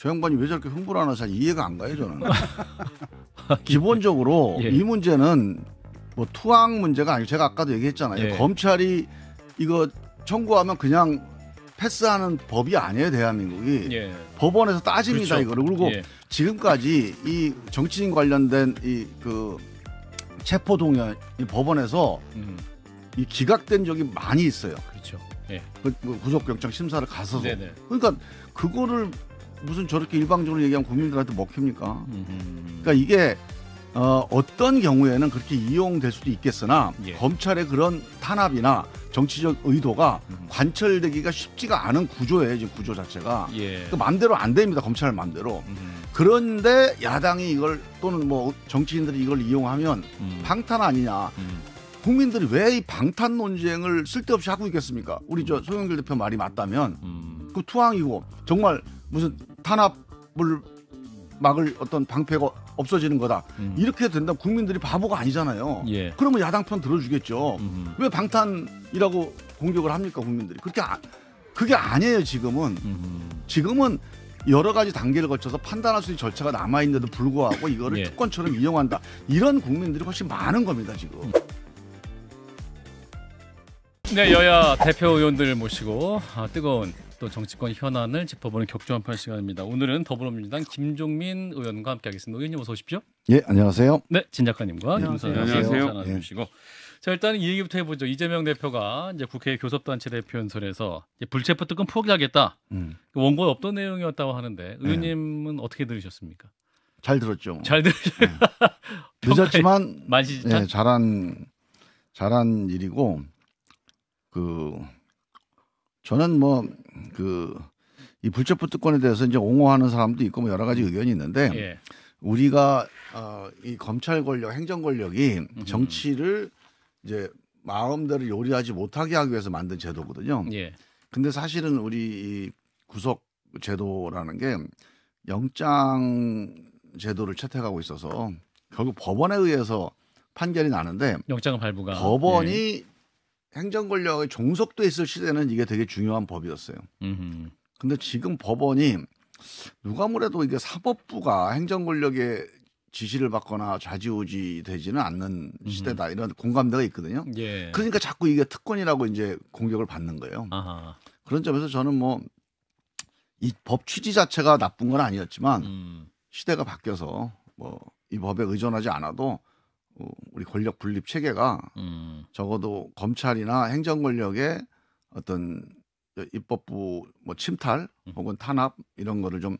저 양반이 왜 저렇게 흥분을 하나 잘 이해가 안 가요 저는. 기본적으로 예. 이 문제는 뭐 투항 문제가 아니고 제가 아까도 얘기했잖아요. 예. 검찰이 이거 청구하면 그냥 패스하는 법이 아니에요 대한민국이 예. 법원에서 따집니다 그렇죠. 이거를 그리고 예. 지금까지 이 정치인 관련된 이 그 체포 동의이 법원에서 음. 이 기각된 적이 많이 있어요. 그렇죠. 예. 그, 그 구속영장 심사를 가서 그러니까 그거를 무슨 저렇게 일방적으로 얘기하면 국민들한테 먹힙니까? 그러니까 이게 어, 어떤 경우에는 그렇게 이용될 수도 있겠으나 예. 검찰의 그런 탄압이나 정치적 의도가 음. 관철되기가 쉽지가 않은 구조예요. 지금 구조 자체가 예. 그맘대로안 됩니다. 검찰 마음대로. 음. 그런데 야당이 이걸 또는 뭐 정치인들이 이걸 이용하면 음. 방탄 아니냐. 음. 국민들이 왜 이 방탄 논쟁을 쓸데없이 하고 있겠습니까? 우리 저 소영길 음. 대표 말이 맞다면 음. 그 투항이고 정말 무슨 탄압을 막을 어떤 방패가 없어지는 거다. 음. 이렇게 된다 국민들이 바보가 아니잖아요. 예. 그러면 야당 편 들어주겠죠. 음흠. 왜 방탄이라고 공격을 합니까 국민들이? 그렇게 아, 그게 아니에요 지금은. 음흠. 지금은 여러 가지 단계를 거쳐서 판단할 수 있는 절차가 남아 있는데도 불구하고 이거를 예. 특권처럼 이용한다. 이런 국민들이 훨씬 많은 겁니다 지금. 네 여야 대표 의원들 모시고 아, 뜨거운 또 정치권 현안을 짚어보는 격조한 판 시간입니다. 오늘은 더불어민주당 김종민 의원과 함께하겠습니다. 의원님 어서 오십시오. 예, 안녕하세요. 네, 진 작가님과 예, 김선 안녕하세요. 안녕하시고. 예. 자, 일단 이 얘기부터 해보죠. 이재명 대표가 이제 국회 교섭단체 대표 연설에서 불체포 특권 포기하겠다. 음. 원고에 없던 내용이었다고 하는데 예. 의원님은 예. 어떻게 들으셨습니까? 잘 들었죠. 잘 들으셨. 네. 늦었지만 만시지탄? 예, 잘한 잘한 일이고 그 저는 뭐 그이불체포특권에 대해서 이제 옹호하는 사람도 있고 뭐 여러 가지 의견이 있는데 예. 우리가 어, 이 검찰 권력, 행정 권력이 음흠. 정치를 이제 마음대로 요리하지 못하게 하기 위해서 만든 제도거든요. 예. 근데 사실은 우리 이 구속 제도라는 게 영장 제도를 채택하고 있어서 결국 법원에 의해서 판결이 나는데 영장 발부가 법원이 예. 행정 권력의 종속돼 있을 시대는 이게 되게 중요한 법이었어요. 음흠. 근데 지금 법원이 누가 뭐래도 이게 사법부가 행정 권력의 지시를 받거나 좌지우지 되지는 않는 시대다 이런 공감대가 있거든요. 예. 그러니까 자꾸 이게 특권이라고 이제 공격을 받는 거예요. 아하. 그런 점에서 저는 뭐 이 법 취지 자체가 나쁜 건 아니었지만 음. 시대가 바뀌어서 뭐 이 법에 의존하지 않아도 우리 권력 분립 체계가 음. 적어도 검찰이나 행정 권력의 어떤 입법부 뭐 침탈 음. 혹은 탄압 이런 거를 좀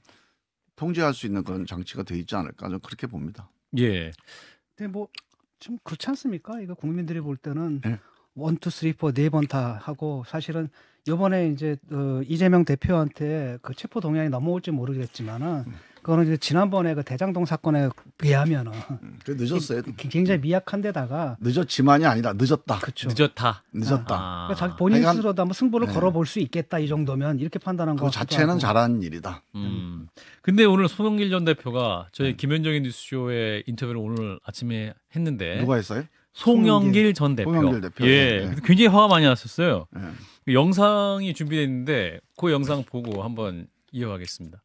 통제할 수 있는 그런 장치가 돼 있지 않을까 저는 그렇게 봅니다. 예. 근데 뭐 좀 그렇지 않습니까? 이거 국민들이 볼 때는 네. 원투 쓰리 포네 번다 하고 사실은 요번에 이제 어, 이재명 대표한테 그 체포 동향이 넘어올지 모르겠지만은 음. 그거는 이제 지난번에 그 대장동 사건에 비하면은 그 늦었어요. 굉장히 미약한데다가 늦었지만이 아니라 늦었다. 그쵸. 늦었다. 늦었다. 아. 그러니까 자기 본인 그러니까 스스로도 한번 승부를 네. 걸어볼 수 있겠다 이 정도면 이렇게 판단한 거. 그 자체는 잘한 일이다. 음. 음. 근데 오늘 송영길 전 대표가 저희 음. 네. 김현정의 뉴스쇼에 인터뷰를 오늘 아침에 했는데 누가 했어요? 송영길, 전 대표. 송영길 대표. 예. 네. 굉장히 화가 많이 났었어요. 네. 그 영상이 준비있는데그 영상 보고 한번 이어가겠습니다.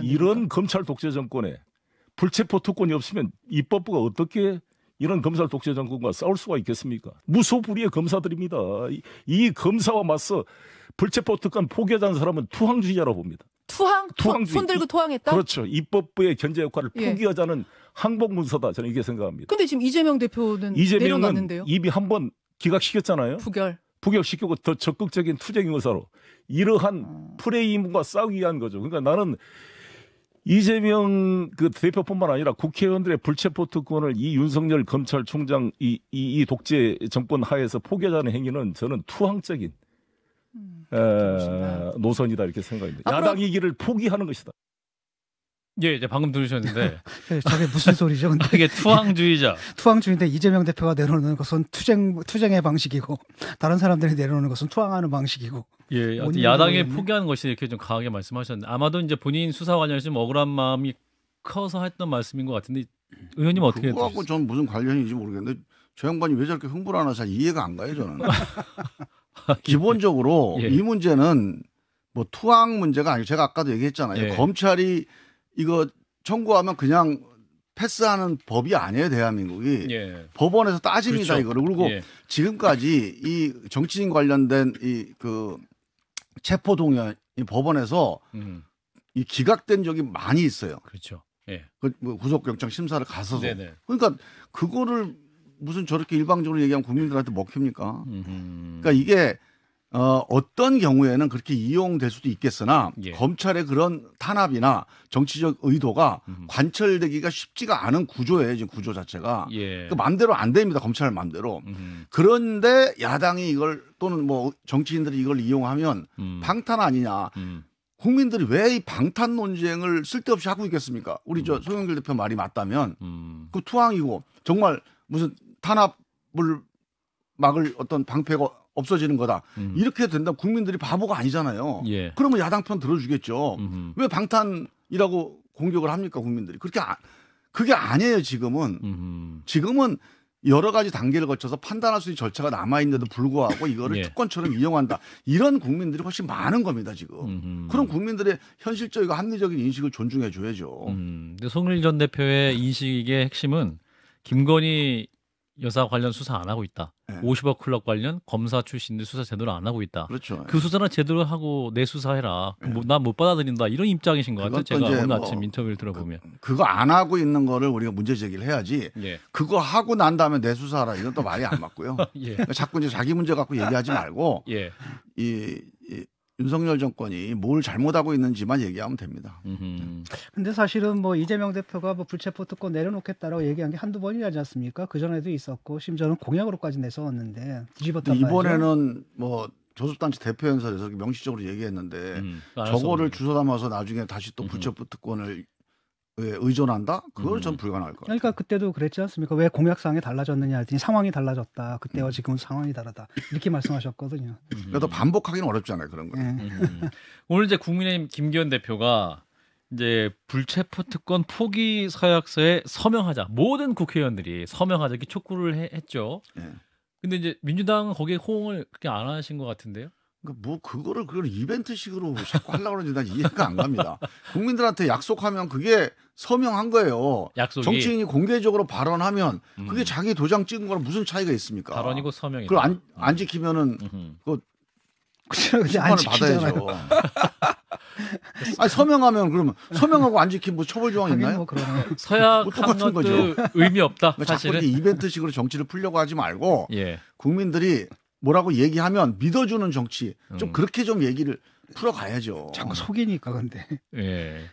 이런 검찰 독재 정권에 불체포 특권이 없으면 입법부가 어떻게 이런 검찰 독재 정권과 싸울 수가 있겠습니까? 무소불위의 검사들입니다. 이, 이 검사와 맞서 불체포 특권 포기하자는 사람은 투항주의자라고 봅니다. 투항? 투항주의. 손 들고 투항했다? 그렇죠. 입법부의 견제 역할을 예. 포기하자는 항복 문서다. 저는 이게 렇 생각합니다. 근데 지금 이재명 대표는 이재명은 내려갔는데요? 입이 한번 기각시켰잖아요. 부결. 부결시키고 더 적극적인 투쟁 의사로 이러한 어. 프레임과 싸우기 위한 거죠. 그러니까 나는 이재명 그 대표뿐만 아니라 국회의원들의 불체포 특권을 이 윤석열 검찰총장 이, 이, 이 독재 정권 하에서 포기하자는 행위는 저는 투항적인 음, 에, 노선이다 이렇게 생각합니다. 아, 야당 이기를 포기하는 것이다. 예, 이제 방금 들으셨는데 예, 저게 무슨 소리죠? 근데 아, 이게 투항주의자. 투항주의인데 이재명 대표가 내려놓는 것은 투쟁 투쟁의 방식이고 다른 사람들이 내려놓는 것은 투항하는 방식이고. 예, 야당이 포기하는 것이 이렇게 좀 강하게 말씀하셨는데 아마도 이제 본인 수사 관련해서 좀 억울한 마음이 커서 했던 말씀인 것 같은데 의원님 어떻게 그거하고 전 무슨 관련인지 모르겠는데 저 양반이 왜 저렇게 흥분하나 잘 이해가 안 가요 저는. 기본적으로 예. 이 문제는 뭐 투항 문제가 아니고 제가 아까도 얘기했잖아요. 예. 검찰이 이거 청구하면 그냥 패스하는 법이 아니에요 대한민국이 예. 법원에서 따집니다 그렇죠. 이거를 그리고 예. 지금까지 이 정치인 관련된 이 그 체포 동의이 법원에서 음. 이 기각된 적이 많이 있어요. 그렇죠. 예. 그 뭐 구속영장 심사를 가서도 네네. 그러니까 그거를 무슨 저렇게 일방적으로 얘기하면 국민들한테 먹힙니까? 음흠. 그러니까 이게 어, 어떤 경우에는 그렇게 이용될 수도 있겠으나 예. 검찰의 그런 탄압이나 정치적 의도가 음. 관철되기가 쉽지가 않은 구조예요. 지금 구조 자체가 예. 그 맘대로 안 됩니다. 검찰 맘대로. 음. 그런데 야당이 이걸 또는 뭐 정치인들이 이걸 이용하면 음. 방탄 아니냐. 음. 국민들이 왜 이 방탄 논쟁을 쓸데없이 하고 있겠습니까? 우리 저 소영길 음. 대표 말이 맞다면 음. 그 투항이고 정말 무슨 탄압을 막을 어떤 방패가 없어지는 거다. 음. 이렇게 된다면 국민들이 바보가 아니잖아요. 예. 그러면 야당 편 들어주겠죠. 음흠. 왜 방탄이라고 공격을 합니까 국민들이? 그렇게 아, 그게 아니에요 지금은. 음흠. 지금은 여러 가지 단계를 거쳐서 판단할 수 있는 절차가 남아있는데도 불구하고 이거를 예. 특권처럼 이용한다. 이런 국민들이 훨씬 많은 겁니다, 지금. 음흠. 그런 국민들의 현실적이고 합리적인 인식을 존중해 줘야죠. 음, 근데 송일 전 대표의 인식의 핵심은 김건희 여사 관련 수사 안 하고 있다. 네. 50억 클럽 관련 검사 출신들 수사 제대로 안 하고 있다. 그렇죠. 그 수사나 제대로 하고 내 수사해라. 네. 뭐, 난못 받아들인다. 이런 입장이신 것 같아요. 제가 오늘 뭐 아침 인터뷰를 들어보면. 그, 거안 하고 있는 거를 우리가 문제 제기를 해야지. 예. 그거 하고 난 다음에 내 수사하라. 이건 또 말이 안 맞고요. 예. 자꾸 이제 자기 문제 갖고 얘기하지 말고 예. 이 윤석열 정권이 뭘 잘못하고 있는지만 얘기하면 됩니다. 음흠. 근데 사실은 뭐 이재명 대표가 뭐 불체포 특권 내려놓겠다라고 얘기한 게 한두 번이지 않습니까? 그 전에도 있었고 심지어는 공약으로까지 내세웠는데 뒤집었단 이번에는뭐 조속단체 대표 연설에서 명시적으로 얘기했는데 음, 그 저거를 주워 담아서 나중에 다시 또 불체포 특권을 의존한다? 그걸 음. 전 불가능할 거예요 그러니까 그때도 그랬지 않습니까? 왜 공약상에 달라졌느냐 했더니 상황이 달라졌다. 그때와 음. 지금 은 상황이 다르다. 이렇게 말씀하셨거든요. 그래도 그러니까 반복하기는 어렵잖아요. 그런 거. 네. 음. 오늘 이제 국민의힘 김기현 대표가 이제 불체포 특권 포기 서약서에 서명하자. 모든 국회의원들이 서명하자 이렇게 촉구를 해, 했죠. 네. 근데 이제 민주당은 거기에 호응을 그렇게 안 하신 것 같은데요? 그러니까 뭐 그거를 그걸 이벤트식으로 자꾸 하려고 하는지난 이해가 안 갑니다. 국민들한테 약속하면 그게 서명한 거예요. 약속이 정치인이 공개적으로 발언하면 그게 음. 자기 도장 찍은 거랑 무슨 차이가 있습니까? 발언이고 서명이. 그걸 안, 음. 안 지키면은 그거 그냥 안 받아야죠. 아니, 서명하면 그러면 서명하고 안 지키면 뭐 처벌 조항 있나요? 뭐서약뭐같은 거죠. 의미 없다. 그러니까 사실은 이벤트식으로 정치를 풀려고 하지 말고 예. 국민들이 뭐라고 얘기하면 믿어주는 정치 좀 음. 그렇게 좀 얘기를 풀어가야죠. 자꾸 속이니까 근데. 예.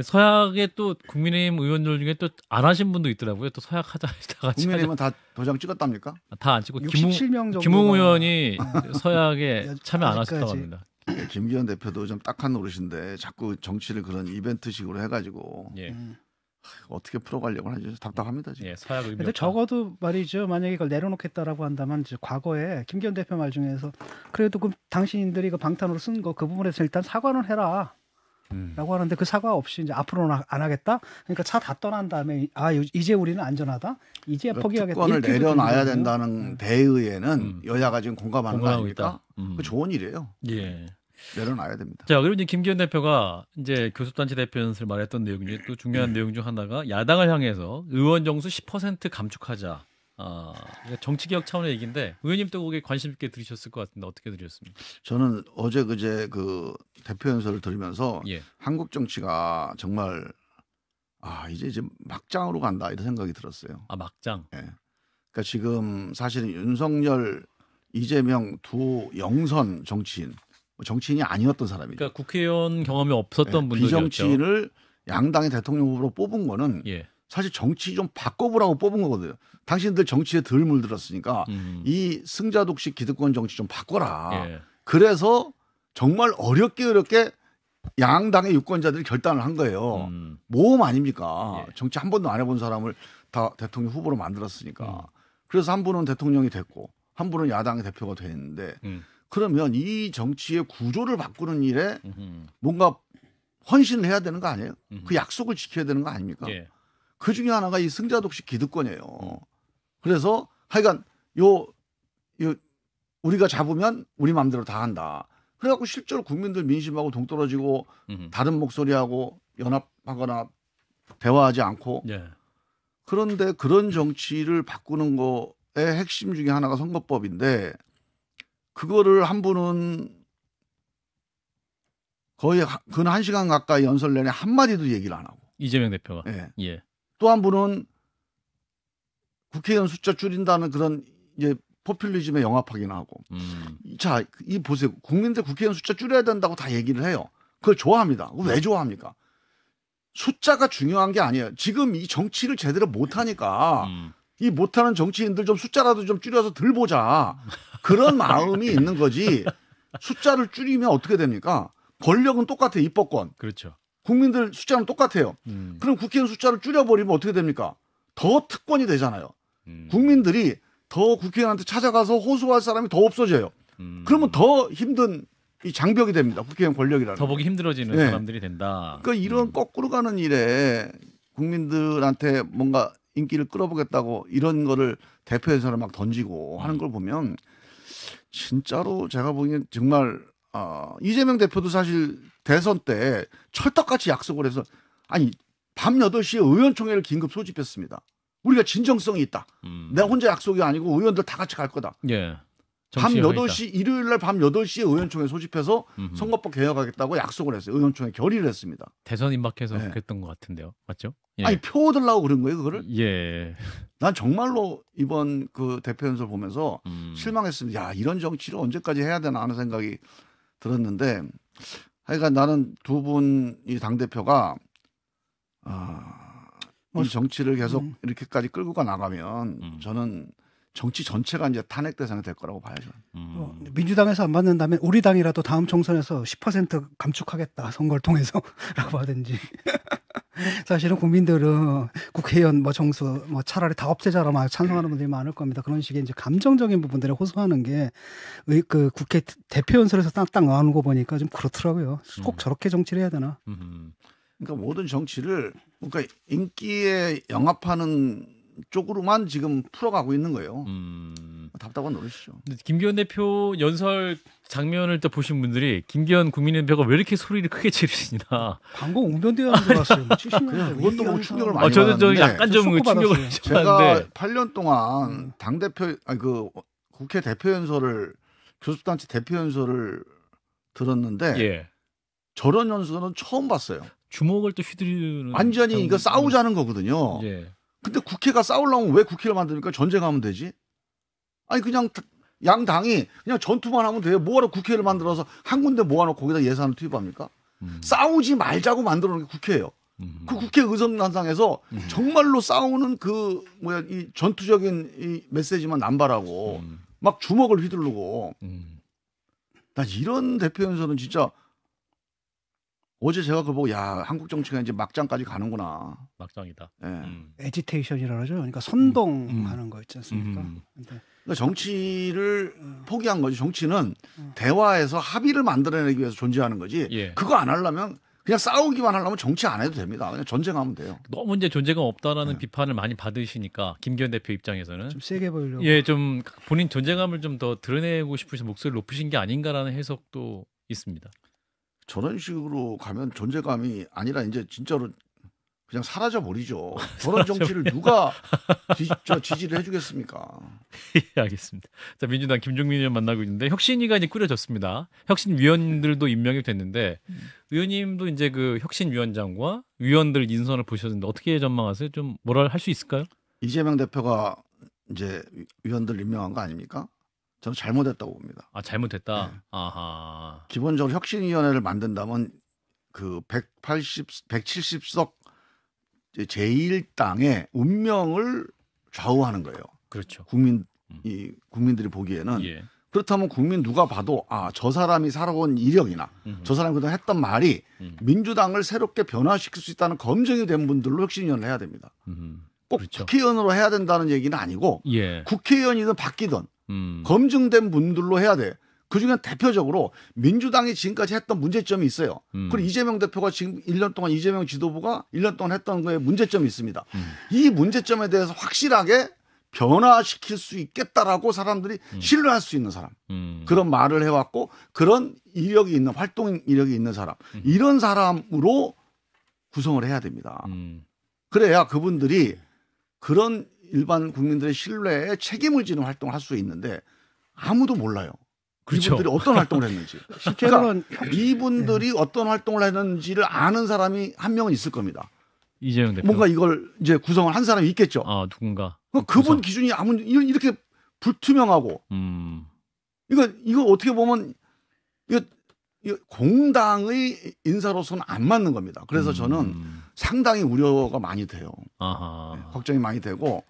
서약에 또 국민의힘 의원들 중에 또 안 하신 분도 있더라고요. 또 서약 하자 하다가 국민의힘은 다 도장 찍었답니까? 아, 다안 찍고 김웅 김웅 의원이 서약에 참여 안 하셨다고 합니다. 김기현 대표도 좀 딱한 노릇인데 자꾸 정치를 그런 이벤트식으로 해가지고 예. 음. 어떻게 풀어가려고 하는지 답답합니다 지금. 예, 서약 근데 적어도 말이죠 만약에 이걸 내려놓겠다라고 한다면 이제 과거에 김기현 대표 말 중에서 그래도 그 당신들이 그 방탄으로 쓴 거 그 부분에서 일단 사과는 해라. 음. 라고 하는데 그 사과 없이 이제 앞으로는 아, 안 하겠다. 그러니까 차 다 떠난 다음에 아 이제 우리는 안전하다. 이제 그러니까 포기하겠다. 특권을 내려놔야 된다는 음. 대의에는 음. 여야가 지금 공감하는 거 아닙니까? 음. 그 좋은 일이에요. 예. 내려놔야 됩니다. 자, 그리고 이제 김기현 대표가 이제 교섭단체 대표 연설 말했던 내용 중에 또 중요한 음. 내용 중 하나가 야당을 향해서 의원 정수 10% 감축하자. 아, 정치 개혁 차원의 얘기인데 의원님도 거기에 관심 있게 들으셨을 것 같은데 어떻게 들으셨습니까? 저는 어제 그제 그 대표 연설을 들으면서 예. 한국 정치가 정말 아 이제 이제 막장으로 간다 이런 생각이 들었어요. 아 막장. 예. 그러니까 지금 사실은 윤석열, 이재명 두 영선 정치인 뭐 정치인이 아니었던 사람이죠. 그러니까 국회의원 경험이 없었던 네, 예, 분들이죠. 비정치인을 양당의 대통령 후보로 뽑은 거는 예. 사실 정치 좀 바꿔보라고 뽑은 거거든요. 당신들 정치에 덜 물들었으니까 음. 이 승자 독식 기득권 정치 좀 바꿔라. 예. 그래서 정말 어렵게 어렵게 양당의 유권자들이 결단을 한 거예요. 음. 모험 아닙니까? 예. 정치 한 번도 안 해본 사람을 다 대통령 후보로 만들었으니까. 음. 그래서 한 분은 대통령이 됐고 한 분은 야당의 대표가 됐는데 음. 그러면 이 정치의 구조를 바꾸는 일에 뭔가 헌신을 해야 되는 거 아니에요? 그 약속을 지켜야 되는 거 아닙니까? 예. 그 중에 하나가 이 승자 독식 기득권이에요. 음. 그래서 하여간 요, 요 우리가 잡으면 우리 마음대로 다 한다. 그래갖고 실제로 국민들 민심하고 동떨어지고 다른 목소리하고 연합하거나 대화하지 않고 예. 그런데 그런 정치를 바꾸는 거의 핵심 중에 하나가 선거법인데 그거를 한 분은 거의 근한 시간 가까이 연설 내내 한 마디도 얘기를 안 하고 이재명 대표가 예. 예. 또 한 분은 국회의원 숫자 줄인다는 그런 이제 포퓰리즘에 영합하긴 하고 음. 자이 보세요 국민들 국회의원 숫자 줄여야 된다고 다 얘기를 해요 그걸 좋아합니다 왜 좋아합니까 숫자가 중요한 게 아니에요 지금 이 정치를 제대로 못하니까 음. 이 못하는 정치인들 좀 숫자라도 좀 줄여서 들 보자 그런 마음이 있는 거지 숫자를 줄이면 어떻게 됩니까? 권력은 똑같아 요 입법권. 그렇죠. 국민들 숫자는 똑같아요. 음. 그럼 국회의원 숫자를 줄여버리면 어떻게 됩니까? 더 특권이 되잖아요. 음. 국민들이 더 국회의원한테 찾아가서 호소할 사람이 더 없어져요. 음. 그러면 더 힘든 이 장벽이 됩니다. 국회의원 권력이라는. 더 보기 힘들어지는 네. 사람들이 된다. 그러니까 이런 음. 거꾸로 가는 일에 국민들한테 뭔가 인기를 끌어보겠다고 이런 거를 대표에서는 막 던지고 하는 음. 걸 보면 진짜로 제가 보기엔 정말 어, 이재명 대표도 사실 대선 때 철떡같이 약속을 해서 아니 밤 8시에 의원총회를 긴급 소집했습니다. 우리가 진정성이 있다. 음. 내가 혼자 약속이 아니고 의원들 다 같이 갈 거다. 예. 밤 8시 일요일 날 밤 8시에 의원총회 소집해서 음흠. 선거법 개혁하겠다고 약속을 했어요. 의원총회 결의를 했습니다. 대선 임박해서 네. 그랬던 것 같은데요. 맞죠? 예. 아니 표 얻으려고 그런 거예요, 그거를? 예. 난 정말로 이번 그 대표 연설 보면서 음. 실망했습니다. 야, 이런 정치를 언제까지 해야 되나 하는 생각이 들었는데 하여간 나는 두 분이 당 대표가 아, 이 정치를 계속 음. 이렇게까지 끌고 가 나가면 음. 저는 정치 전체가 이제 탄핵 대상이 될 거라고 봐야죠. 음. 어, 민주당에서 안 받는다면 우리 당이라도 다음 총선에서 10% 감축하겠다 선거를 통해서라고 하든지 사실은 국민들은 국회의원 뭐 정수 뭐 차라리 다 없애자라 막 찬성하는 분들이 많을 겁니다. 그런 식의 이제 감정적인 부분들을 호소하는 게그 국회 대표 연설에서 딱 딱 나오는 거 보니까 좀 그렇더라고요. 꼭 음. 저렇게 정치를 해야 되나? 그러니까 모든 정치를 그러니까 인기에 영합하는 쪽으로만 지금 풀어가고 있는 거예요. 음... 답답한 노릇이죠. 김기현 대표 연설 장면을 또 보신 분들이 김기현 국민의힘표가 왜 이렇게 소리를 크게 지르시나. 방고 웅변대회인 줄 알았어요. 70년. 뭐 그것도 뭐 충격을 많이 아, 저는 저 약간 좀 충격을 제가 8년 동안 음. 당대표, 아니 그 국회 대표 연설을 교섭단체 대표 연설을 들었는데 예. 저런 연설은 처음 봤어요. 주목을또 휘두르는 완전히 이거 싸우자는 거거든요. 예. 근데 국회가 싸우려면 왜 국회를 만듭니까? 전쟁하면 되지. 아니 그냥 양 당이 그냥 전투만 하면 돼요. 뭐하러 국회를 만들어서 한 군데 모아놓고 거기다 예산을 투입합니까? 음. 싸우지 말자고 만들어 놓은 게 국회예요. 음. 그 국회 의석 난상에서 음. 정말로 싸우는 그 뭐야 이 전투적인 이 메시지만 남발하고 음. 막 주먹을 휘두르고 음. 난 이런 대표 연설은 진짜 어제 제가 그걸 보고 야 한국 정치가 이제 막장까지 가는구나. 막장이다. 예. 음. 에지테이션이라 그러죠. 그러니까 선동하는 음. 음. 거 있지 않습니까? 음. 그러니까 정치를 어. 포기한 거지. 정치는 어. 대화에서 합의를 만들어내기 위해서 존재하는 거지. 예. 그거 안 하려면 그냥 싸우기만 하려면 정치 안 해도 됩니다. 그냥 전쟁하면 돼요. 너무 이제 존재감 없다라는 네. 비판을 많이 받으시니까 김기현 대표 입장에서는 좀 세게 보이려고 예, 좀 본인 존재감을 좀 더 드러내고 싶으신 목소리를 높이신게 아닌가라는 해석도 있습니다. 저런 식으로 가면 존재감이 아니라 이제 진짜로 그냥 사라져 버리죠. 저런 정치를 누가 지, 저 지지를 해주겠습니까? 예, 알겠습니다. 자 민주당 김종민 의원 만나고 있는데 혁신위가 이제 꾸려졌습니다. 혁신위원들도 임명이 됐는데 음. 의원님도 이제 그 혁신위원장과 위원들 인선을 보셨는데 어떻게 전망하세요? 좀뭐랄할 수 있을까요? 이재명 대표가 이제 위원들 임명한 거 아닙니까? 저는 잘못했다고 봅니다. 아 잘못했다. 네. 아하. 기본적으로 혁신위원회를 만든다면 그 180, 170석 제1당의 운명을 좌우하는 거예요. 그렇죠. 국민 음. 이 국민들이 보기에는 예. 그렇다면 국민 누가 봐도 아 저 사람이 살아온 이력이나 음흠. 저 사람이 그동안 했던 말이 음. 민주당을 새롭게 변화시킬 수 있다는 검증이 된 분들로 혁신위원을 해야 됩니다. 음흠. 꼭 그렇죠. 국회의원으로 해야 된다는 얘기는 아니고 예. 국회의원이든 바뀌든 음. 검증된 분들로 해야 돼. 그 중에 대표적으로 민주당이 지금까지 했던 문제점이 있어요. 음. 그리고 이재명 대표가 지금 1년 동안 이재명 지도부가 1년 동안 했던 거에 문제점이 있습니다. 음. 이 문제점에 대해서 확실하게 변화시킬 수 있겠다라고 사람들이 음. 신뢰할 수 있는 사람. 음. 그런 말을 해왔고 그런 이력이 있는 활동 이력이 있는 사람. 음. 이런 사람으로 구성을 해야 됩니다. 음. 그래야 그분들이 그런 일반 국민들의 신뢰에 책임을 지는 활동을 할 수 있는데 아무도 몰라요. 그렇죠. 이분들이 어떤 활동을 했는지. 실제로는 그러니까 이분들이 네. 어떤 활동을 했는지를 아는 사람이 한 명은 있을 겁니다. 이재용 대표. 뭔가 이걸 이제 구성을 한 사람이 있겠죠. 아 누군가. 그러니까 그분 기준이 아무 이렇게 불투명하고. 음. 이거 이거 어떻게 보면 이거, 이거 공당의 인사로서는 안 맞는 겁니다. 그래서 저는 음. 상당히 우려가 많이 돼요. 네, 걱정이 많이 되고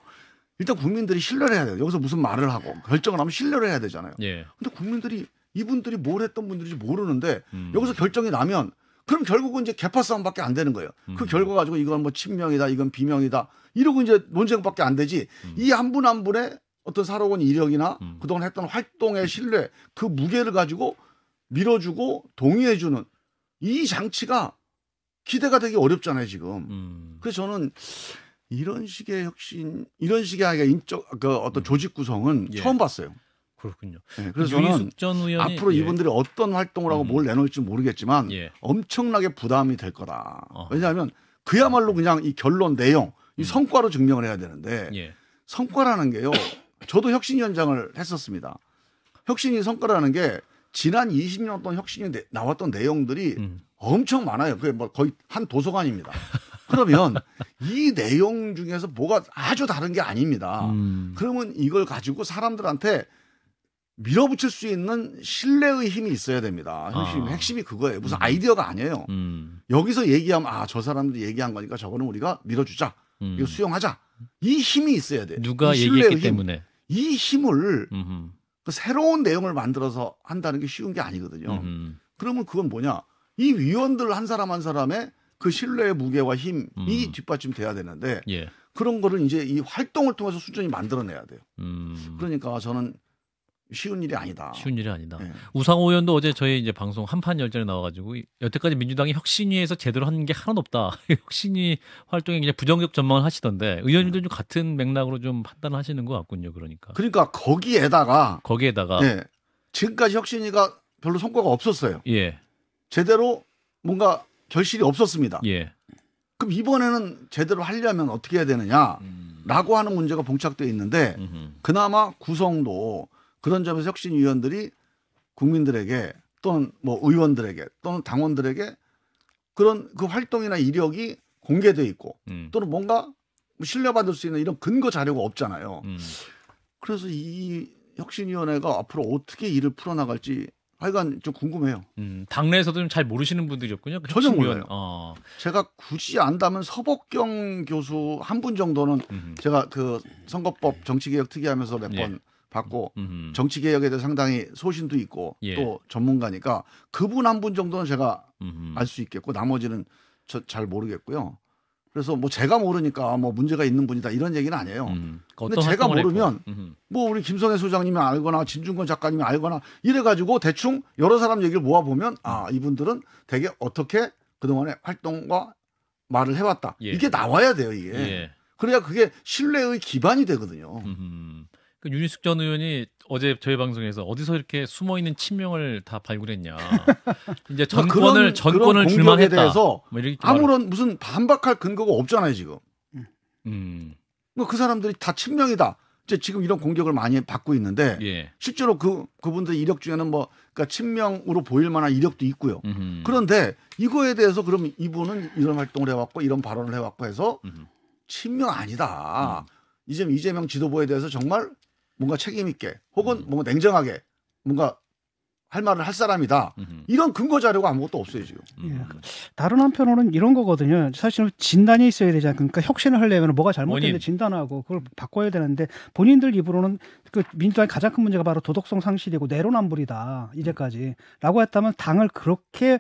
일단 국민들이 신뢰를 해야 돼요. 여기서 무슨 말을 하고 결정을 하면 신뢰를 해야 되잖아요. 예. 근데 국민들이 이분들이 뭘 했던 분들인지 모르는데 음. 여기서 결정이 나면 그럼 결국은 이제 개파 싸움밖에 안 되는 거예요. 그 음. 그 결과 가지고 이건 뭐 친명이다, 이건 비명이다 이러고 이제 논쟁밖에 안 되지. 음. 이한 분 한 분의 어떤 살아온 이력이나 음. 그동안 했던 활동의 신뢰 그 무게를 가지고 밀어주고 동의해주는 이 장치가 기대가 되기 어렵잖아요 지금. 음. 그래서 저는 이런 식의 혁신, 이런 식의 아이가 인적 그 어떤 음. 조직 구성은 예. 처음 봤어요. 그렇군요. 네, 그래서 그 저는 의원이, 앞으로 예. 이분들이 어떤 활동을 하고 음. 뭘 내놓을지 모르겠지만 예. 엄청나게 부담이 될 거다. 어. 왜냐하면 그야말로 그냥 이 결론 내용, 이 음. 성과로 증명을 해야 되는데 예. 성과라는 게요. 저도 혁신위원장을 했었습니다. 혁신이 성과라는 게 지난 20년 동안 혁신이 나왔던 내용들이 음. 엄청 많아요. 그게 뭐 거의 한 도서관입니다. 그러면 이 내용 중에서 뭐가 아주 다른 게 아닙니다. 음. 그러면 이걸 가지고 사람들한테 밀어붙일 수 있는 신뢰의 힘이 있어야 됩니다. 핵심, 아. 핵심이 그거예요. 무슨 음. 아이디어가 아니에요. 음. 여기서 얘기하면 아, 저 사람들이 얘기한 거니까 저거는 우리가 밀어주자. 음. 이거 수용하자. 이 힘이 있어야 돼요. 누가 얘기했기 힘. 때문에. 이 힘을 음흠. 그 새로운 내용을 만들어서 한다는 게 쉬운 게 아니거든요. 음흠. 그러면 그건 뭐냐? 이 위원들 한 사람 한 사람의 그 신뢰의 무게와 힘이 음. 뒷받침돼야 되는데 예. 그런 거를 이제 이 활동을 통해서 순전히 만들어내야 돼요. 음. 그러니까 저는 쉬운 일이 아니다. 쉬운 일이 아니다. 네. 우상호 의원도 어제 저희 이제 방송 한판 열전에 나와가지고 여태까지 민주당이 혁신위에서 제대로 한 게 하나도 없다. 혁신위 활동에 그냥 부정적 전망을 하시던데 의원님들좀 같은 맥락으로 좀 판단하시는 것 같군요. 그러니까. 그러니까 거기에다가 거기에다가 네. 지금까지 혁신위가 별로 성과가 없었어요. 예. 제대로 뭔가 결실이 없었습니다. 예. 그럼 이번에는 제대로 하려면 어떻게 해야 되느냐라고 음. 하는 문제가 봉착돼 있는데 음흠. 그나마 구성도 그런 점에서 혁신위원들이 국민들에게 또는 뭐 의원들에게 또는 당원들에게 그런 그 활동이나 이력이 공개돼 있고 음. 또는 뭔가 신뢰받을 수 있는 이런 근거 자료가 없잖아요. 음. 그래서 이 혁신위원회가 앞으로 어떻게 일을 풀어나갈지 하여간 좀 궁금해요. 음, 당내에서도 좀 잘 모르시는 분들이었군요. 전혀 몰라요. 어. 제가 굳이 안다면 서복경 교수 한 분 정도는 음흠. 제가 그 선거법 정치개혁 특위하면서 몇번 예. 받고 음흠. 정치개혁에 대해 서 상당히 소신도 있고 예. 또 전문가니까 그분 한 분 정도는 제가 알 수 있겠고 나머지는 저 잘 모르겠고요. 그래서 뭐 제가 모르니까 뭐 문제가 있는 분이다 이런 얘기는 아니에요. 음, 근데 제가 모르면 음. 뭐 우리 김성애 소장님이 알거나 진중권 작가님이 알거나 이래 가지고 대충 여러 사람 얘기를 모아 보면 아 음. 이분들은 되게 어떻게 그동안의 활동과 말을 해왔다. 예. 이게 나와야 돼요 이게. 예. 그래야 그게 신뢰의 기반이 되거든요. 음흠. 그 윤희숙 전 의원이 어제 저희 방송에서 어디서 이렇게 숨어 있는 친명을 다 발굴했냐. 이제 아, 전권을 그런, 전권을 그런 줄만했다. 뭐 대해서 뭐 이렇게 아무런 말 무슨 반박할 근거가 없잖아요 지금. 음. 음. 뭐그 사람들이 다 친명이다. 이제 지금 이런 공격을 많이 받고 있는데 예. 실제로 그그분들 이력 중에는 뭐 그러니까 친명으로 보일 만한 이력도 있고요. 음흠. 그런데 이거에 대해서 그럼 이분은 이런 활동을 해왔고 이런 발언을 해왔고 해서 음흠. 친명 아니다. 음. 이제 이재명 지도부에 대해서 정말 뭔가 책임 있게 혹은 음. 뭔가 냉정하게 뭔가 할 말을 할 사람이다. 이런 근거 자료가 아무것도 없어요 지금. 음. 예. 그 다른 한편으로는 이런 거거든요. 사실은 진단이 있어야 되지 않습니까? 혁신을 하려면 뭐가 잘못됐는데 진단하고 그걸 바꿔야 되는데 본인들 입으로는 그 민주당의 가장 큰 문제가 바로 도덕성 상실이고 내로남불이다 이제까지라고 했다면 당을 그렇게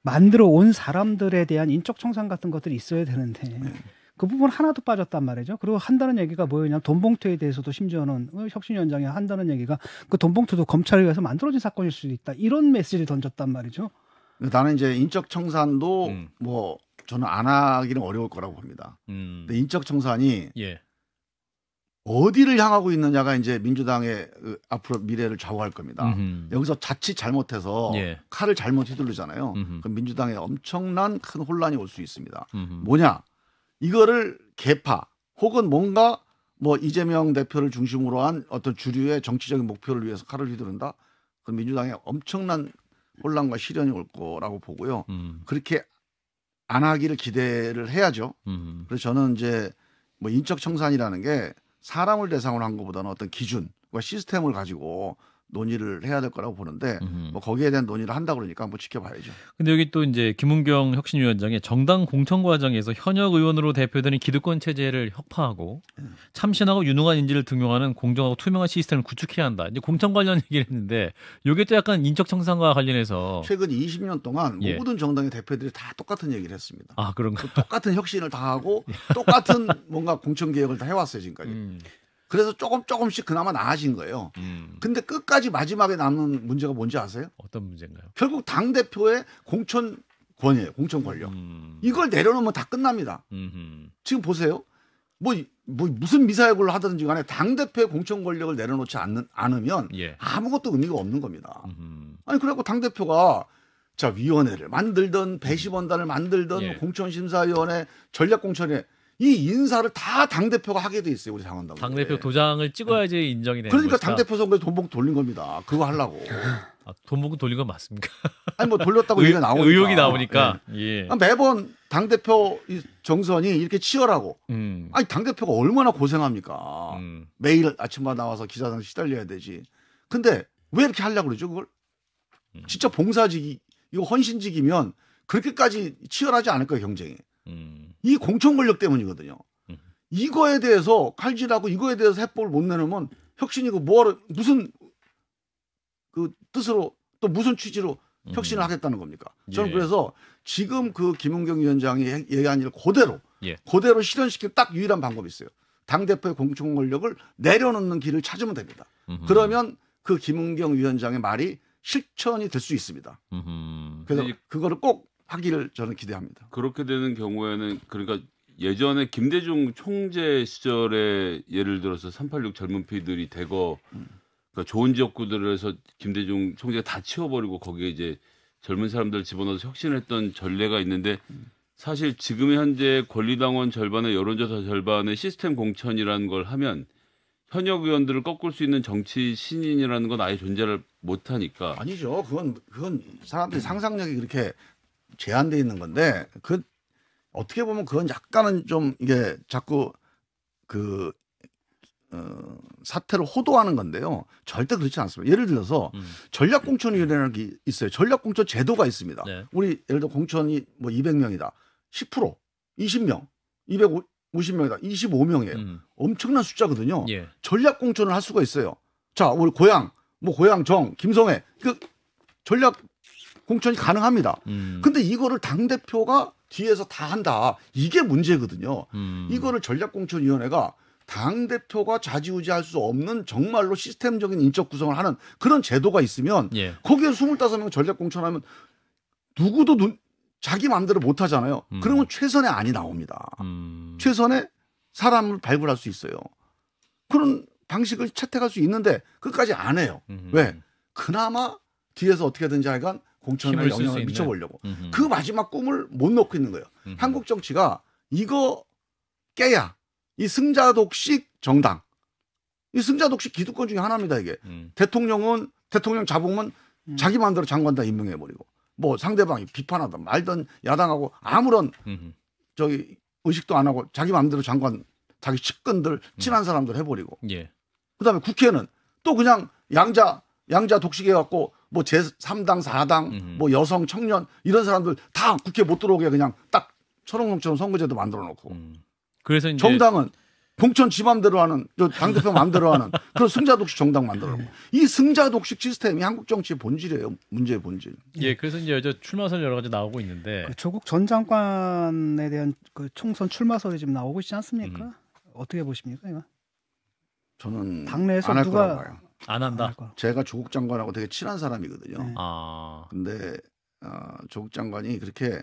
만들어 온 사람들에 대한 인적 청산 같은 것들이 있어야 되는데. 네. 그 부분 하나도 빠졌단 말이죠. 그리고 한다는 얘기가 뭐였냐면 돈봉투에 대해서도 심지어는 혁신위원장이 한다는 얘기가 그 돈봉투도 검찰에 의해서 만들어진 사건일 수도 있다. 이런 메시지를 던졌단 말이죠. 그러니까 나는 이제 인적 청산도 음. 뭐 저는 안 하기는 어려울 거라고 봅니다. 음. 근데 인적 청산이 예. 어디를 향하고 있느냐가 이제 민주당의 그 앞으로 미래를 좌우할 겁니다. 음흠. 여기서 자칫 잘못해서 예. 칼을 잘못 휘두르잖아요. 그럼 민주당에 엄청난 큰 혼란이 올 수 있습니다. 음흠. 뭐냐? 이거를 개파 혹은 뭔가 뭐 이재명 대표를 중심으로 한 어떤 주류의 정치적인 목표를 위해서 칼을 휘두른다. 그럼 민주당에 엄청난 혼란과 시련이 올 거라고 보고요. 음. 그렇게 안 하기를 기대를 해야죠. 음. 그래서 저는 이제 뭐 인적 청산이라는 게 사람을 대상으로 한 것보다는 어떤 기준과 시스템을 가지고 논의를 해야 될 거라고 보는데 음뭐 거기에 대한 논의를 한다 그러니까 뭐 지켜봐야죠. 근데 여기 또 이제 김은경 혁신위원장의 정당 공천 과정에서 현역 의원으로 대표되는 기득권 체제를 혁파하고 예. 참신하고 유능한 인재를 등용하는 공정하고 투명한 시스템을 구축해야 한다. 이제 공천 관련 얘기를 했는데 이게 또 약간 인적 청산과 관련해서 최근 20년 동안 예. 모든 정당의 대표들이 다 똑같은 얘기를 했습니다. 아 그런가? 똑같은 혁신을 다 하고 예. 똑같은 뭔가 공천 개혁을 다 해왔어요 지금까지. 음. 그래서 조금 조금씩 그나마 나아진 거예요. 음. 근데 끝까지 마지막에 남는 문제가 뭔지 아세요? 어떤 문제인가요? 결국 당 대표의 공천 권이에요. 공천 권력. 음. 이걸 내려놓으면 다 끝납니다. 음흠. 지금 보세요. 뭐, 뭐 무슨 미사일로 하든지 간에 당 대표의 공천 권력을 내려놓지 않는, 않으면 예. 아무것도 의미가 없는 겁니다. 음흠. 아니 그래갖고 당 대표가 자 위원회를 만들던 배심원단을 만들던 예. 공천심사위원회 전략공천에 이 인사를 다 당 대표가 하게 돼 있어요 우리 당원당. 당 대표 도장을 찍어야지 네. 인정이 되는 그러니까 당 대표 선거에 돈봉 돌린 겁니다. 그거 하려고. 아, 돈봉 돌린 건 맞습니까? 아니 뭐 돌렸다고 얘기가 나오니까. 의혹이 나오니까. 네. 예. 매번 당 대표 정선이 이렇게 치열하고. 음. 아니 당 대표가 얼마나 고생합니까. 음. 매일 아침마다 나와서 기자단 시달려야 되지. 근데 왜 이렇게 하려고 그러죠 그걸? 음. 진짜 봉사직 이거 헌신직이면 그렇게까지 치열하지 않을 거예요 경쟁이. 음. 이 공천 권력 때문이거든요. 음. 이거에 대해서 칼질하고 이거에 대해서 해법을 못 내놓으면 혁신이고 그 뭐하러 무슨 그 뜻으로 또 무슨 취지로 음. 혁신을 음. 하겠다는 겁니까? 저는 예. 그래서 지금 그 김은경 위원장이 얘기한 일 그대로 예. 그대로 실현시킬 딱 유일한 방법이 있어요. 당 대표의 공천 권력을 내려놓는 길을 찾으면 됩니다. 음흠. 그러면 그 김은경 위원장의 말이 실천이 될 수 있습니다. 음흠. 그래서 그거를 꼭 하기를 저는 기대합니다. 그렇게 되는 경우에는 그러니까 예전에 김대중 총재 시절에 예를 들어서 386 젊은 피들이 대거 그러니까 좋은 지역구들에서 김대중 총재가 다 치워버리고 거기에 이제 젊은 사람들 집어넣어서 혁신했던 전례가 있는데 사실 지금 현재 권리당원 절반의 여론조사 절반의 시스템 공천이라는 걸 하면 현역 의원들을 꺾을 수 있는 정치 신인이라는 건 아예 존재를 못하니까 아니죠. 그건 그건 사람들이 상상력이 그렇게 제한돼 있는 건데 그 어떻게 보면 그건 약간은 좀 이게 자꾸 그 어, 사태를 호도하는 건데요. 절대 그렇지 않습니다. 예를 들어서 음. 전략공천위원회라는 게 있어요. 전략공천 제도가 있습니다. 네. 우리 예를 들어 공천이 뭐 200명이다. 10% 20명, 250명이다. 25명이에요. 음. 엄청난 숫자거든요. 예. 전략공천을 할 수가 있어요. 자, 우리 고향, 뭐 고향 정, 김성애 그 전략 공천이 가능합니다. 음. 근데 이거를 당 대표가 뒤에서 다 한다. 이게 문제거든요. 음. 이거를 전략공천위원회가 당 대표가 좌지우지할 수 없는 정말로 시스템적인 인적 구성을 하는 그런 제도가 있으면 예. 거기에 25명 전략 공천하면 누구도 눈, 자기 마음대로 못 하잖아요. 음. 그러면 최선의 안이 나옵니다. 음. 최선의 사람을 발굴할 수 있어요. 그런 방식을 채택할 수 있는데 끝까지 안 해요. 음. 왜? 그나마 뒤에서 어떻게든지 하여간 공천에 영향을 미쳐보려고 음흠. 그 마지막 꿈을 못 놓고 있는 거예요. 음흠. 한국 정치가 이거 깨야 이 승자독식 정당 이 승자독식 기득권 중에 하나입니다 이게 음. 대통령은 대통령 자봉은 음. 자기 마음대로 장관 다 임명해 버리고 뭐 상대방이 비판하든 말든 야당하고 아무런 음흠. 저기 의식도 안 하고 자기 마음대로 장관 자기 측근들 음. 친한 사람들 해버리고 예. 그다음에 국회는 또 그냥 양자 양자 독식해 갖고 뭐 제3당, 4당, 음뭐 여성, 청년 이런 사람들 다 국회 못 들어오게 그냥 딱 철옹성처럼 선거제도 만들어 놓고. 음. 그래서 이제... 정당은 봉천 지 맘대로 하는 당 대표 맘대로 하는 그런 승자 독식 정당 만들어 놓고. 이 승자 독식 시스템이 한국 정치의 본질이에요. 문제의 본질. 예, 그래서 이제 여제 출마설 여러 가지 나오고 있는데 그 조국 전 장관에 대한 그 총선 출마설이 지금 나오고 있지 않습니까? 음. 어떻게 보십니까, 이거? 저는 당내에서 누가 봐요. 안 한다. 제가 조국 장관하고 되게 친한 사람이거든요. 네. 아. 근데 어, 조국 장관이 그렇게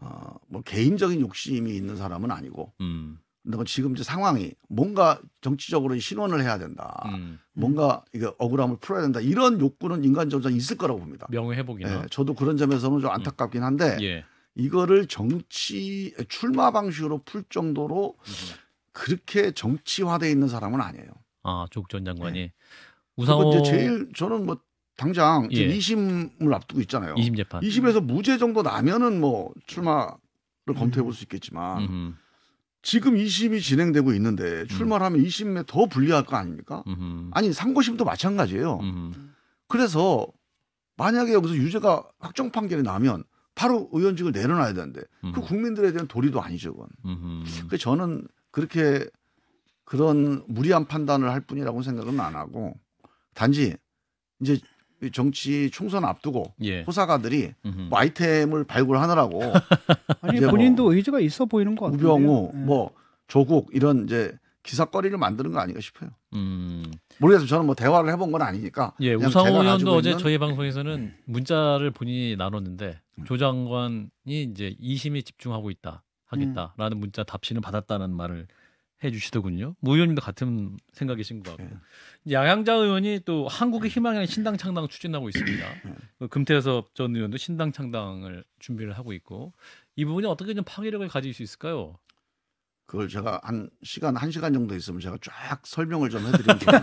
어, 뭐 개인적인 욕심이 있는 사람은 아니고. 음. 근데 뭐 지금 이제 상황이 뭔가 정치적으로 신원을 해야 된다. 음. 뭔가 이거 억울함을 풀어야 된다. 이런 욕구는 인간적으로 있을 거라고 봅니다. 명예 회복이나. 네, 저도 그런 점에서는 좀 음. 안타깝긴 한데 예. 이거를 정치 출마 방식으로 풀 정도로 음. 그렇게 정치화돼 있는 사람은 아니에요. 아, 조국 전 장관이. 네. 우상호 제일 저는 뭐 당장 예. 2심을 앞두고 있잖아요. 2심 재판. 2심에서 음. 무죄 정도 나면은 뭐 출마를 음. 검토해 볼 수 있겠지만 음흠. 지금 2심이 진행되고 있는데 출마를 하면 2심에 음. 더 불리할 거 아닙니까? 음흠. 아니 상고심도 마찬가지예요. 음흠. 그래서 만약에 여기서 유죄가 확정 판결이 나면 바로 의원직을 내려놔야 되는데 그 국민들에 대한 도리도 아니죠 그건. 그래서 저는 그렇게 그런 무리한 판단을 할 뿐이라고 생각은 안 하고 단지 이제 정치 총선 앞두고 예. 호사가들이 뭐 아이템을 발굴하느라고 아니 뭐 본인도 의지가 있어 보이는 것 같아요. 우병우 예. 뭐 조국 이런 이제 기사거리를 만드는 거 아닌가 싶어요. 음. 모르겠어요. 저는 뭐 대화를 해본 건 아니니까. 예, 우상호 의원도 어제 저희 방송에서는 문자를 본인이 나눴는데 음. 조 장관이 이제 이심에 집중하고 있다 하겠다라는 음. 문자 답신을 받았다는 말을 해주시더군요. 무 의원님도 같은 생각이신 것 같고 네. 양양자 의원이 또 한국의 네. 희망이라는 신당 창당 추진하고 있습니다. 네. 그 금태섭 전 의원도 신당 창당을 준비를 하고 있고 이 부분이 어떻게 좀 파괴력을 가질 수 있을까요? 그걸 제가 한 시간 한 시간 정도 있으면 제가 쫙 설명을 좀 해드리는 건데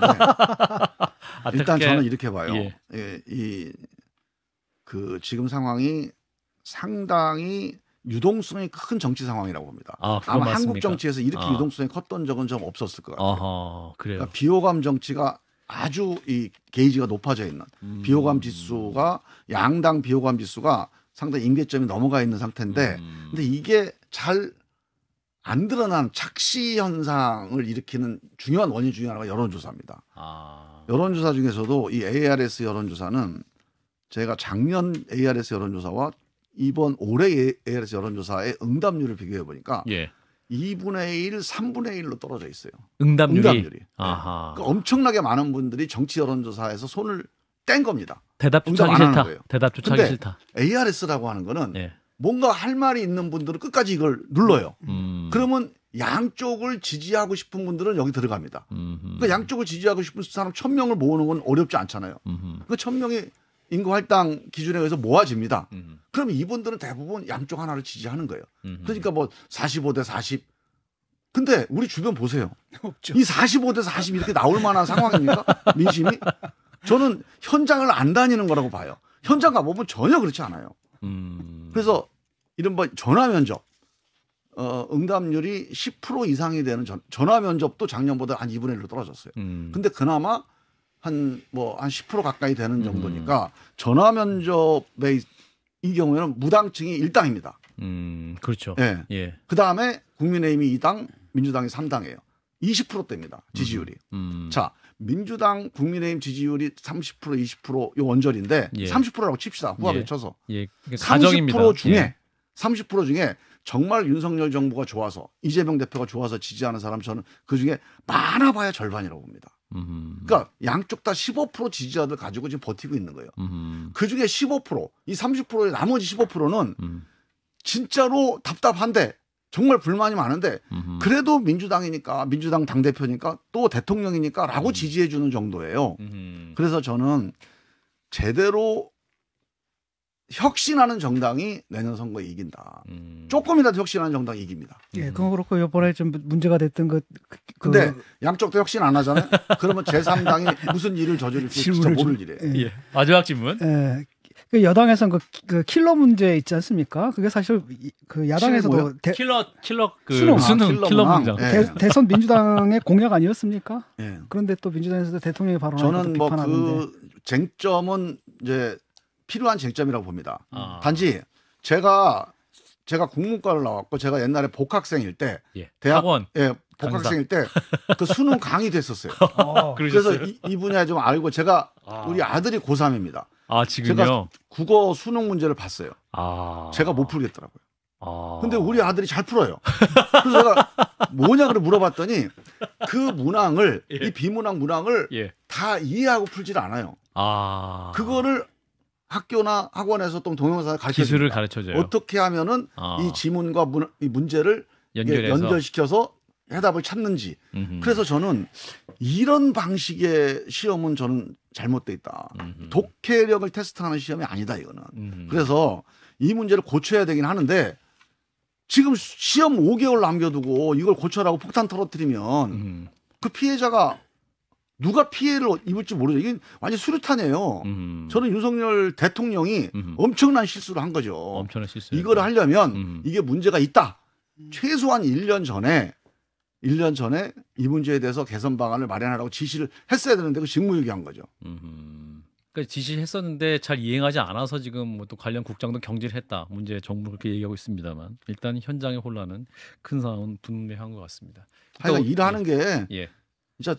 아, 일단 저는 이렇게 봐요. 예. 예, 이그 지금 상황이 상당히 유동성이 큰 정치 상황이라고 봅니다. 아, 마 한국 정치에서 이렇게 아. 유동성이 컸던 적은 좀 없었을 것 같아요. 어허, 그래요. 그러니까 비호감 정치가 아주 이 게이지가 높아져 있는 음. 비호감 지수가 양당 비호감 지수가 상당히 임계점이 넘어가 있는 상태인데 음. 근데 이게 잘 안 드러난 착시 현상을 일으키는 중요한 원인 중에 하나가 여론조사입니다. 아. 여론조사 중에서도 이 ARS 여론조사는 제가 작년 ARS 여론조사와 이번 올해 의 ARS 여론조사의 응답률을 비교해 보니까 예. 2분의 1, 3분의 1로 떨어져 있어요. 응답률이, 응답률이. 예. 아하. 그 엄청나게 많은 분들이 정치 여론조사에서 손을 뗀 겁니다. 대답 조차기 싫다. 거예요. 대답 조차기 싫다. ARS라고 하는 거는 예. 뭔가 할 말이 있는 분들은 끝까지 이걸 눌러요. 음. 음. 그러면 양쪽을 지지하고 싶은 분들은 여기 들어갑니다. 그러니까 양쪽을 지지하고 싶은 사람 1 0 0 0명을 모으는 건 어렵지 않잖아요. 음흠. 그 그러니까 1000명이 인구 할당 기준에 의해서 모아집니다. 음. 그럼 이분들은 대부분 양쪽 하나를 지지하는 거예요. 음. 그러니까 뭐 45대 40. 근데 우리 주변 보세요. 없죠. 이 45대 40 이렇게 나올 만한 상황입니까? 민심이? 저는 현장을 안 다니는 거라고 봐요. 현장 가보면 전혀 그렇지 않아요. 음. 그래서 이른바 전화 면접. 어, 응답률이 10% 이상이 되는 전, 전화 면접도 작년보다 한 2분의 1로 떨어졌어요. 음. 근데 그나마 한뭐한10% 가까이 되는 정도니까 음. 전화 면접에 이 경우에는 무당층이 1당입니다 음, 그렇죠. 예. 예. 그 다음에 국민의힘이 2당, 민주당이 3당이에요. 20%대입니다. 지지율이. 음, 음. 자, 민주당, 국민의힘 지지율이 30% 20%요 원절인데 예. 30%라고 칩시다. 후합에 예. 쳐서. 예. 그러니까 가정입니다. 30% 중에 예. 30% 중에 정말 윤석열 정부가 좋아서 이재명 대표가 좋아서 지지하는 사람 저는 그 중에 많아봐야 절반이라고 봅니다. 음흠. 그러니까 양쪽 다 15% 지지자들 가지고 지금 버티고 있는 거예요. 그중에 15%이 30%의 나머지 15%는 음. 진짜로 답답한데 정말 불만이 많은데 음흠. 그래도 민주당이니까 민주당 당 대표니까 또 대통령이니까라고 음. 지지해 주는 정도예요. 음흠. 그래서 저는 제대로 혁신하는 정당이 내년 선거에 이긴다. 음. 조금이라도 혁신하는 정당이 이깁니다. 예, 그건 그렇고 이번에 좀 문제가 됐던 것. 그, 그, 근데 양쪽 다 혁신 안 하잖아요. 그러면 제3당이 무슨 일을 저지를지 진짜 모를 좀- 일이에요. 예. 예. 마지막 질문. 예. 그 여당에서는 그, 그 킬러 문제 있지 않습니까? 그게 사실 그 야당에서도 대, 킬러 킬러 그 수능. 아, 수능 킬 킬러 문항. 문 대- 예. 선 민주당의 공약 아니었습니까? 예. 그런데 또 민주당에서도 대통령이 발언하고 저는 뭐 그 비판하는데 그 쟁점은 이제 필요한 쟁점이라고 봅니다. 아. 단지 제가 제가 국문과를 나왔고 제가 옛날에 복학생일 때 예. 대학 학원. 예 복학생일 때 그 수능 강의 됐었어요. 어, 그래서 이, 이, 분야좀 알고 제가 아. 우리 아들이 고3입니다. 아, 지금요? 제가 국어 수능 문제를 봤어요. 아. 제가 못 풀겠더라고요. 아. 근데 우리 아들이 잘 풀어요. 그래서 제가 뭐냐 고 물어봤더니 그 문항을 예. 이 비문항 문항을 예. 다 이해하고 풀질 않아요. 아. 그거를 학교나 학원에서 또 동영상을 가르쳐 기술을 가르쳐 줘요. 어떻게 하면은 어. 이 지문과 문, 이 문제를 연결해서. 연결시켜서 해답을 찾는지. 음흠. 그래서 저는 이런 방식의 시험은 저는 잘못돼 있다. 음흠. 독해력을 테스트하는 시험이 아니다 이거는. 음흠. 그래서 이 문제를 고쳐야 되긴 하는데 지금 시험 5개월 남겨두고 이걸 고쳐라고 폭탄 털어뜨리면그 피해자가 누가 피해를 입을지 모르죠. 이건 완전 수류탄이에요. 음. 저는 윤석열 대통령이 음. 엄청난 실수를 한 거죠. 엄청난 실수. 이걸 하려면 음. 이게 문제가 있다. 최소한 1년 전에 1년 전에 이 문제에 대해서 개선 방안을 마련하라고 지시를 했어야 되는데 그 직무유기한 거죠. 음. 그러니까 지시했었는데 잘 이행하지 않아서 지금 뭐또 관련 국장도 경질했다. 문제 정부 그렇게 얘기하고 있습니다만 일단 현장의 혼란은 큰 상황은 분명한 것 같습니다. 하여간 일하는 예. 게 예. 진짜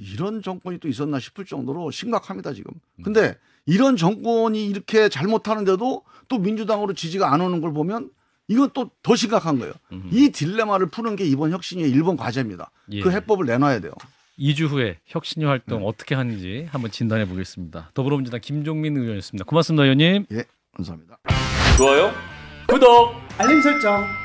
이런 정권이 또 있었나 싶을 정도로 심각합니다 지금. 근데 이런 정권이 이렇게 잘못하는데도 또 민주당으로 지지가 안 오는 걸 보면 이건 또 더 심각한 거예요. 음흠. 이 딜레마를 푸는 게 이번 혁신의 일본 과제입니다. 예. 그 해법을 내놔야 돼요. 2주 후에 혁신위 활동 네. 어떻게 하는지 한번 진단해 보겠습니다. 더불어민주당 김종민 의원이었습니다. 고맙습니다, 의원님. 예, 감사합니다. 좋아요, 구독, 알림 설정.